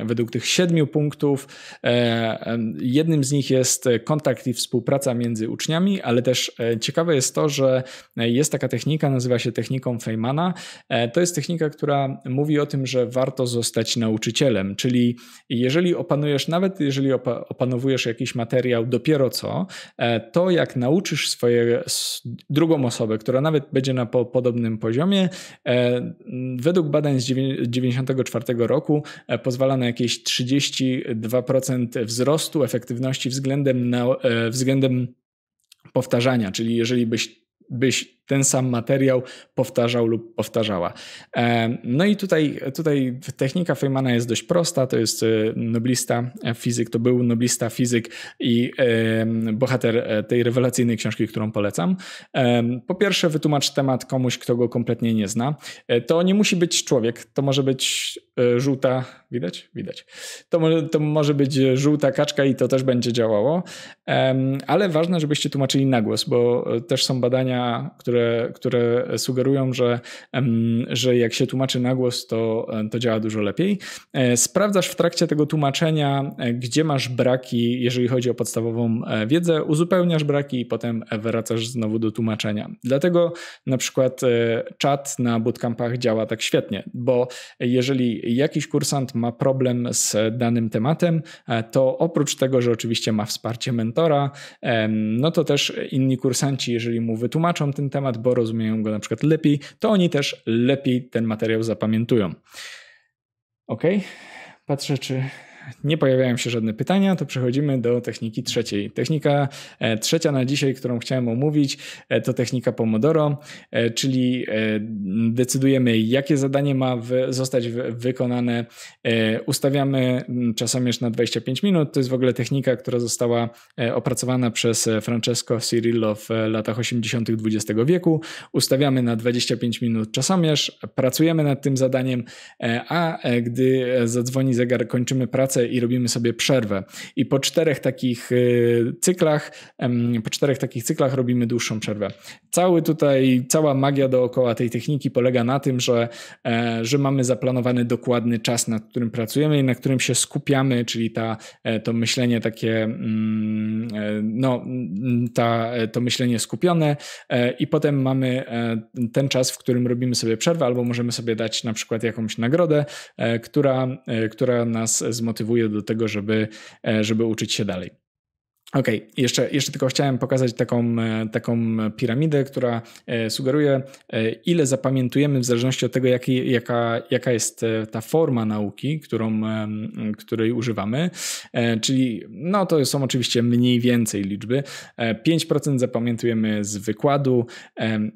A: według tych siedmiu punktów. E, jednym z nich jest kontakt i współpraca między uczniami, ale też e, ciekawe jest to, że jest taka technika, nazywa się techniką Feynmana. E, to jest technika, która mówi o tym, że warto zostać nauczycielem, czyli jeżeli opanujesz, nawet jeżeli opanowujesz jakiś materiał dopiero co, to jak nauczysz swoje drugą osobę, która nawet będzie na podobnym poziomie, Według badań z 1994 roku e, pozwala na jakieś 32% wzrostu efektywności względem, na, e, względem powtarzania, czyli jeżeli byś, byś ten sam materiał powtarzał lub powtarzała. E, no i tutaj, tutaj technika Feynmana jest dość prosta, to jest e, noblista fizyk, to był noblista fizyk i e, bohater tej rewelacyjnej książki, którą polecam. Po pierwsze wytłumacz temat komuś, kto go kompletnie nie zna. To nie musi być człowiek, to może być żółta, widać? Widać. To, może, to może być żółta kaczka i to też będzie działało, ale ważne, żebyście tłumaczyli na głos, bo też są badania, które które, które sugerują, że, że jak się tłumaczy na głos, to, to działa dużo lepiej. E, sprawdzasz w trakcie tego tłumaczenia, e, gdzie masz braki, jeżeli chodzi o podstawową e, wiedzę, uzupełniasz braki i potem wracasz znowu do tłumaczenia. Dlatego na przykład czat na bootcampach działa tak świetnie, bo jeżeli jakiś kursant ma problem z danym tematem, to oprócz tego, że oczywiście ma wsparcie mentora, no to też inni kursanci, jeżeli mu wytłumaczą ten temat, temat, bo rozumieją go na przykład lepiej, to oni też lepiej ten materiał zapamiętują. Ok? Patrzę, czy nie pojawiają się żadne pytania, to przechodzimy do techniki trzeciej. Technika e, trzecia na dzisiaj, którą chciałem omówić, e, to technika Pomodoro, e, czyli decydujemy, jakie zadanie ma zostać wykonane. Ustawiamy mm, czasomierz na 25 minut. To jest w ogóle technika, która została opracowana przez Francesco Cirillo w latach 80. XX wieku. Ustawiamy na 25 minut czasomierz, pracujemy nad tym zadaniem, a gdy zadzwoni zegar, kończymy pracę pracę i robimy sobie przerwę. I po czterech takich y, cyklach, po czterech takich cyklach robimy dłuższą przerwę. Cały tutaj, cała magia dookoła tej techniki polega na tym, że, e, że mamy zaplanowany dokładny czas, nad którym pracujemy i na którym się skupiamy, czyli ta, e, to myślenie takie, mm, e, no, mm, ta, to myślenie skupione i potem mamy ten czas, w którym robimy sobie przerwę albo możemy sobie dać na przykład jakąś nagrodę, która, która nas zmotywuje motywuje do tego, żeby, e, żeby uczyć się dalej. Okej, okay. jeszcze, jeszcze tylko chciałem pokazać taką, e, taką piramidę, która e, sugeruje, e, ile zapamiętujemy w zależności od tego, jaki, jaka, jaka jest ta forma nauki, którą, której używamy. Czyli, no to są oczywiście mniej więcej liczby. 5% zapamiętujemy z wykładu,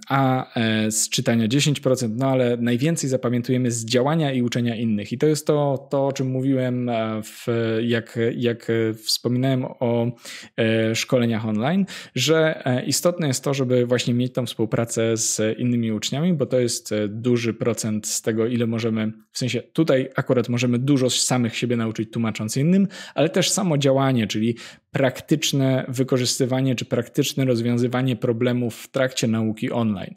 A: a z czytania 10%, no ale najwięcej zapamiętujemy z działania i uczenia innych. I to jest to, to o czym mówiłem, w, jak, jak wspominałem o E, szkoleniach online, że e, istotne jest to, żeby właśnie mieć tą współpracę z innymi uczniami, bo to jest e, duży procent z tego, ile możemy, w sensie tutaj akurat możemy dużo samych siebie nauczyć tłumacząc innym, ale też samo działanie, czyli praktyczne wykorzystywanie czy praktyczne rozwiązywanie problemów w trakcie nauki online.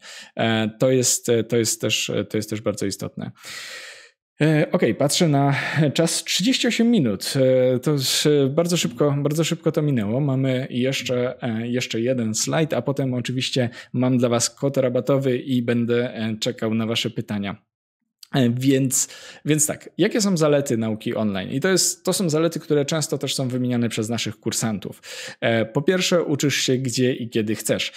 A: To jest, to jest, też, to jest też bardzo istotne. E, okej, okay, patrzę na czas 38 minut. E, to e, bardzo szybko, bardzo szybko to minęło. Mamy jeszcze, jeszcze jeden slajd, a potem oczywiście mam dla Was kod rabatowy i będę czekał na Wasze pytania. Więc, więc tak, jakie są zalety nauki online? I to, jest, to są zalety, które często też są wymieniane przez naszych kursantów. Po pierwsze, uczysz się gdzie i kiedy chcesz.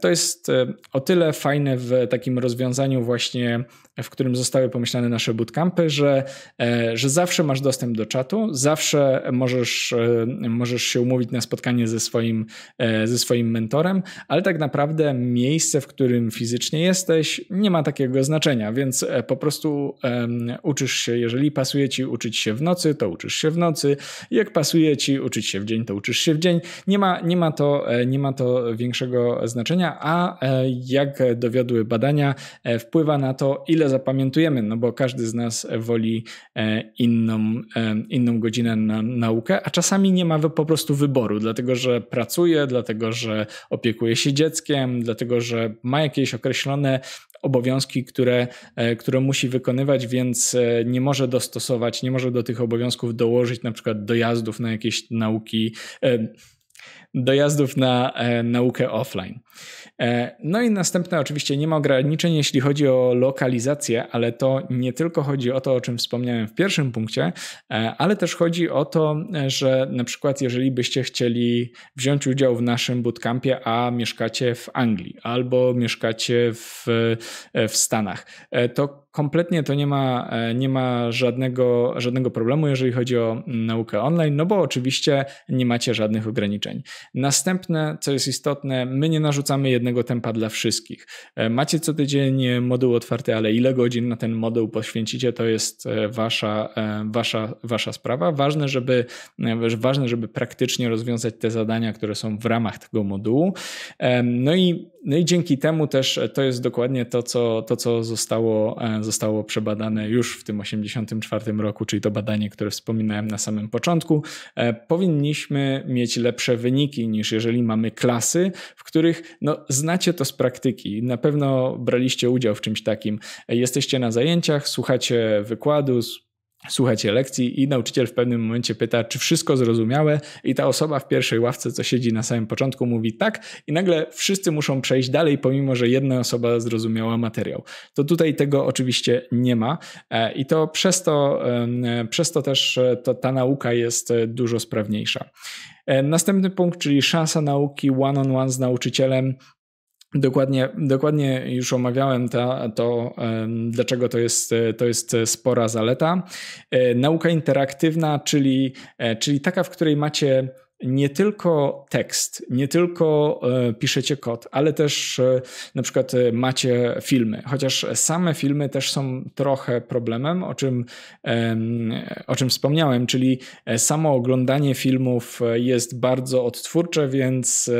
A: To jest o tyle fajne w takim rozwiązaniu właśnie w którym zostały pomyślane nasze bootcampy, że, e, że zawsze masz dostęp do czatu, zawsze możesz, e, możesz się umówić na spotkanie ze swoim, e, ze swoim mentorem, ale tak naprawdę miejsce, w którym fizycznie jesteś, nie ma takiego znaczenia, więc po prostu um, uczysz się, jeżeli pasuje ci uczyć się w nocy, to uczysz się w nocy, jak pasuje ci uczyć się w dzień, to uczysz się w dzień. Nie ma, nie ma, to, nie ma to większego znaczenia, a jak dowiodły badania, wpływa na to, ile ile zapamiętujemy, no bo każdy z nas e, woli e, inną, e, inną godzinę na naukę, a czasami nie ma po prostu wyboru, dlatego że pracuje, dlatego że opiekuje się dzieckiem, dlatego że ma jakieś określone obowiązki, które, które musi wykonywać, więc nie może dostosować, nie może do tych obowiązków dołożyć na przykład dojazdów na jakieś nauki dojazdów na e, naukę offline. E, no i następne, oczywiście nie ma ograniczeń, jeśli chodzi o lokalizację, ale to nie tylko chodzi o to, o czym wspomniałem w pierwszym punkcie, e, ale też chodzi o to, e, że na przykład, jeżeli byście chcieli wziąć udział w naszym bootcampie, a mieszkacie w Anglii albo mieszkacie w, e, w Stanach, e, to kompletnie to nie ma, e, nie ma żadnego, żadnego problemu, jeżeli chodzi o mm, naukę online, no bo oczywiście nie macie żadnych ograniczeń. Następne, co jest istotne, my nie narzucamy jednego tempa dla wszystkich. E, macie co tydzień e, moduł otwarty, ale ile godzin na ten moduł poświęcicie, to jest wasza, wasza, wasza sprawa. Ważne żeby, ważne, żeby praktycznie rozwiązać te zadania, które są w ramach tego modułu. No i no i dzięki temu też e, to jest dokładnie to, co, to, co zostało, e, zostało przebadane już w tym 1984 roku, czyli to badanie, które wspominałem na samym początku. E, powinniśmy mieć lepsze wyniki niż jeżeli mamy klasy, w których no, znacie to z praktyki. Na pewno braliście udział w czymś takim. Jesteście na zajęciach, słuchacie wykładu, słuchacie lekcji i nauczyciel w pewnym momencie pyta, czy wszystko zrozumiałe i ta osoba w pierwszej ławce, co siedzi na samym początku, mówi tak i nagle wszyscy muszą przejść dalej, pomimo, że jedna osoba zrozumiała materiał. To tutaj tego oczywiście nie ma e, i to przez to, e, przez to też e, to, ta nauka jest dużo sprawniejsza. Następny punkt, czyli szansa nauki one-on-one -on -one z nauczycielem. Dokładnie, dokładnie już omawiałem ta, to, dlaczego to jest, to jest spora zaleta. E, nauka interaktywna, czyli, e, czyli taka, w której macie nie tylko tekst, nie tylko e, piszecie kod, ale też na przykład macie filmy. Chociaż same filmy też są trochę problemem, o czym, o czym wspomniałem, czyli samo oglądanie filmów jest bardzo odtwórcze, więc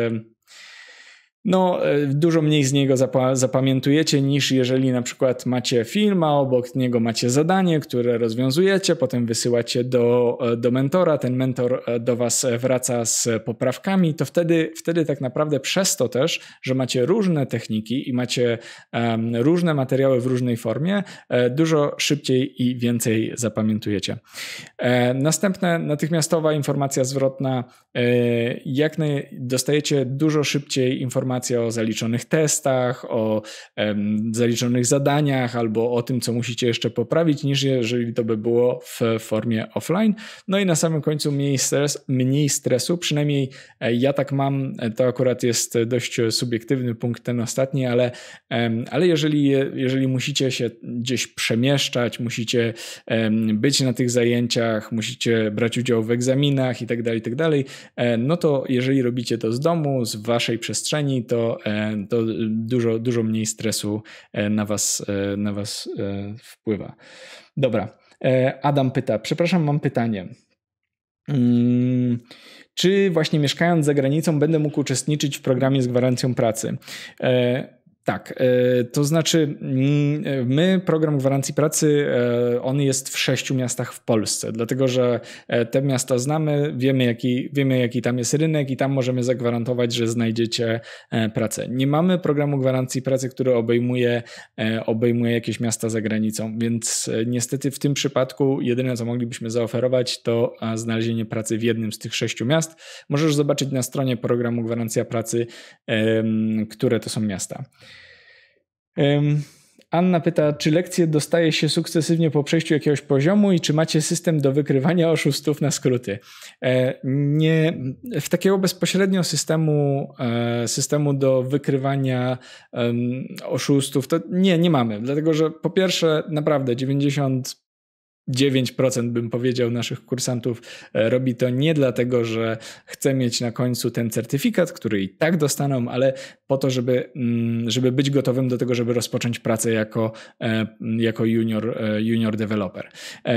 A: no, e, dużo mniej z niego zapamiętujecie niż jeżeli na przykład macie film, a obok niego macie zadanie, które rozwiązujecie, potem wysyłacie do, e, do mentora, ten mentor e, do was wraca z poprawkami, to wtedy, wtedy tak naprawdę przez to też, że macie różne techniki i macie um, różne materiały w różnej formie, e, dużo szybciej i więcej zapamiętujecie. E, następna natychmiastowa informacja zwrotna, e, jak dostajecie dużo szybciej informacji o zaliczonych testach, o zaliczonych zadaniach albo o tym, co musicie jeszcze poprawić, niż jeżeli to by było w formie offline. No i na samym końcu mniej, stres, mniej stresu, przynajmniej e, ja tak mam, e, to akurat jest dość subiektywny punkt ten ostatni, ale, ale jeżeli, jeżeli musicie się gdzieś przemieszczać, musicie być na tych zajęciach, musicie brać udział w egzaminach itd., tak itd., tak e, no to jeżeli robicie to z domu, z waszej przestrzeni, to, e, to dużo, dużo mniej stresu e, na was, e, na was wpływa. Dobra. Adam pyta, przepraszam, mam pytanie. Mm, czy właśnie mieszkając za granicą będę mógł uczestniczyć w programie z gwarancją pracy? Tak, e, to znaczy mm, my program gwarancji pracy, e, on jest w sześciu miastach w Polsce, dlatego że e, te miasta znamy, wiemy jaki, wiemy jaki tam jest rynek i tam możemy zagwarantować, że znajdziecie pracę. Nie mamy programu gwarancji pracy, który obejmuje, obejmuje jakieś miasta za granicą, więc niestety w tym przypadku jedyne co moglibyśmy zaoferować to znalezienie pracy w jednym z tych sześciu miast. Możesz zobaczyć na stronie programu gwarancja pracy, które to są miasta. Anna pyta, czy lekcje dostaje się sukcesywnie po przejściu jakiegoś poziomu i czy macie system do wykrywania oszustów na skróty? E, nie, w takiego bezpośrednio systemu, e, systemu do wykrywania oszustów to nie, nie mamy, dlatego że po pierwsze naprawdę 90 9% bym powiedział naszych kursantów e, robi to nie dlatego, że chce mieć na końcu ten certyfikat, który i tak dostaną, ale po to, żeby, mm, żeby być gotowym do tego, żeby rozpocząć pracę jako, e, jako junior, e, junior developer.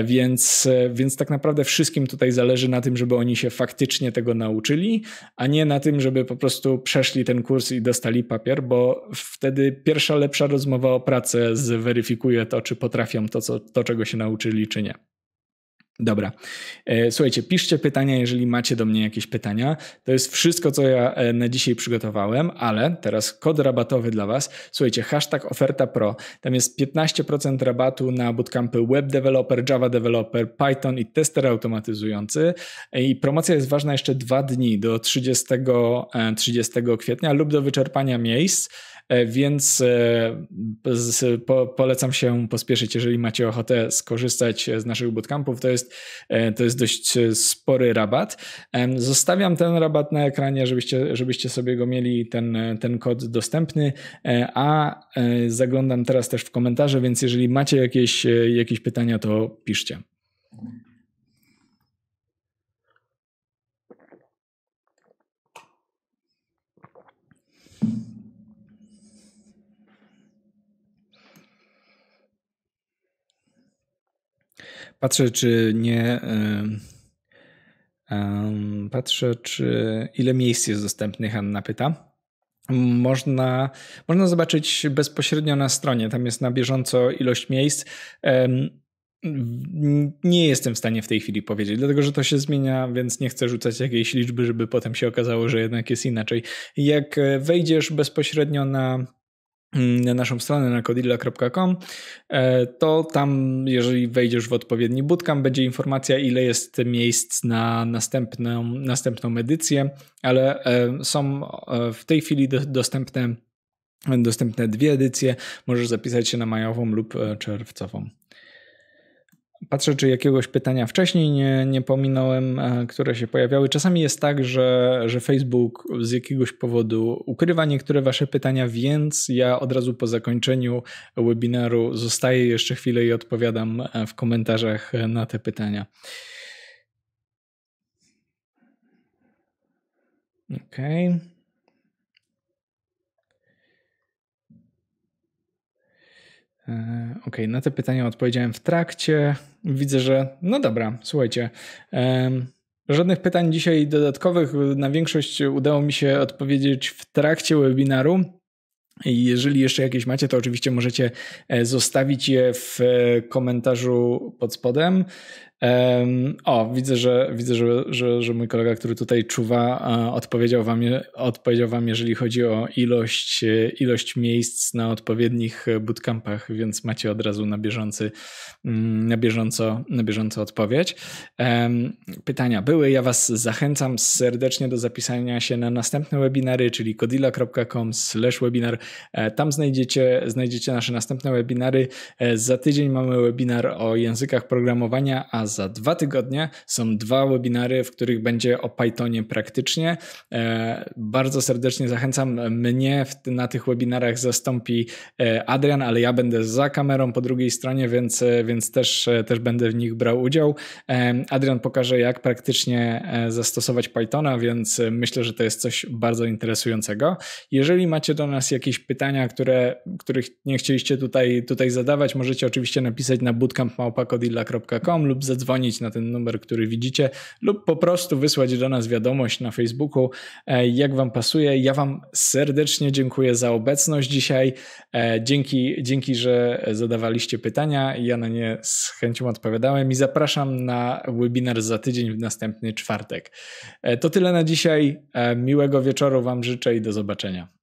A: Więc, więc tak naprawdę wszystkim tutaj zależy na tym, żeby oni się faktycznie tego nauczyli, a nie na tym, żeby po prostu przeszli ten kurs i dostali papier, bo wtedy pierwsza lepsza rozmowa o pracę zweryfikuje to, czy potrafią to, co, to czego się nauczyli, czy czy nie. Dobra. E, słuchajcie, piszcie pytania, jeżeli macie do mnie jakieś pytania. To jest wszystko, co ja e, na dzisiaj przygotowałem, ale teraz kod rabatowy dla Was. Słuchajcie, hashtag oferta pro. Tam jest 15% rabatu na bootcampy web developer, java developer, Python i tester automatyzujący. E, I promocja jest ważna jeszcze dwa dni do 30, 30 kwietnia lub do wyczerpania miejsc. E, więc e, polecam się pospieszyć, jeżeli macie ochotę skorzystać e, z naszych bootcampów. To jest, to jest dość spory rabat. Zostawiam ten rabat na ekranie, żebyście, żebyście sobie go mieli, ten, ten kod dostępny. A zaglądam teraz też w komentarze, więc jeżeli macie jakieś, jakieś pytania, to piszcie. Patrzę, czy nie. patrzę, czy ile miejsc jest dostępnych, Anna pyta. Można, można zobaczyć bezpośrednio na stronie. Tam jest na bieżąco ilość miejsc. nie jestem w stanie w tej chwili powiedzieć, dlatego że to się zmienia, więc nie chcę rzucać jakiejś liczby, żeby potem się okazało, że jednak jest inaczej. Jak e, wejdziesz bezpośrednio na Mm, na naszą stronę na kodilla.com, e, to tam, jeżeli wejdziesz w odpowiedni bootcamp, będzie informacja, ile jest miejsc na następną, następną edycję, ale e, są e, w tej chwili dostępne, dostępne dwie edycje. Możesz zapisać się na majową lub czerwcową. Patrzę, czy jakiegoś pytania wcześniej nie, nie pominąłem, e, które się pojawiały. Czasami jest tak, że, że Facebook z jakiegoś powodu ukrywa niektóre Wasze pytania, więc ja od razu po zakończeniu webinaru zostaję jeszcze chwilę i odpowiadam e, w komentarzach e, na te pytania. Okej. Okay. E, okej, okay, na te pytania odpowiedziałem w trakcie. Widzę, że. No dobra, słuchajcie. Żadnych pytań dzisiaj dodatkowych. Na większość udało mi się odpowiedzieć w trakcie webinaru. Jeżeli jeszcze jakieś macie, to oczywiście możecie e, zostawić je w e, komentarzu pod spodem o, widzę, że, widzę że, że, że mój kolega, który tutaj czuwa, odpowiedział wam, odpowiedział wam, jeżeli chodzi o ilość, ilość miejsc na odpowiednich bootcampach, więc macie od razu na, bieżący, mm, na, bieżąco, na bieżąco odpowiedź. pytania były. Ja was zachęcam serdecznie do zapisania się na następne webinary, czyli kodila.com webinar. E, tam znajdziecie, znajdziecie nasze następne webinary. E, za tydzień mamy webinar o językach programowania, a za dwa tygodnie są dwa webinary, w których będzie o Pythonie praktycznie. E, bardzo serdecznie zachęcam. Mnie na tych webinarach zastąpi e, Adrian, ale ja będę za kamerą po drugiej stronie, więc, e, więc też, też będę w nich brał udział. Adrian pokaże, jak praktycznie zastosować Pythona, więc myślę, że to jest coś bardzo interesującego. Jeżeli macie do nas jakieś pytania, które, których nie chcieliście tutaj, tutaj zadawać, możecie oczywiście napisać na bootcampmałpakodilla.com lub zadzwonić zadzwonić na ten numer, który widzicie, lub po prostu wysłać do nas wiadomość na Facebooku, e, jak Wam pasuje. Ja Wam serdecznie dziękuję za obecność dzisiaj. E, dzięki, dzięki że zadawaliście pytania. Ja na nie z chęcią odpowiadałem i zapraszam na webinar za tydzień w następny czwartek. E, to tyle na dzisiaj. Miłego wieczoru Wam życzę i do zobaczenia.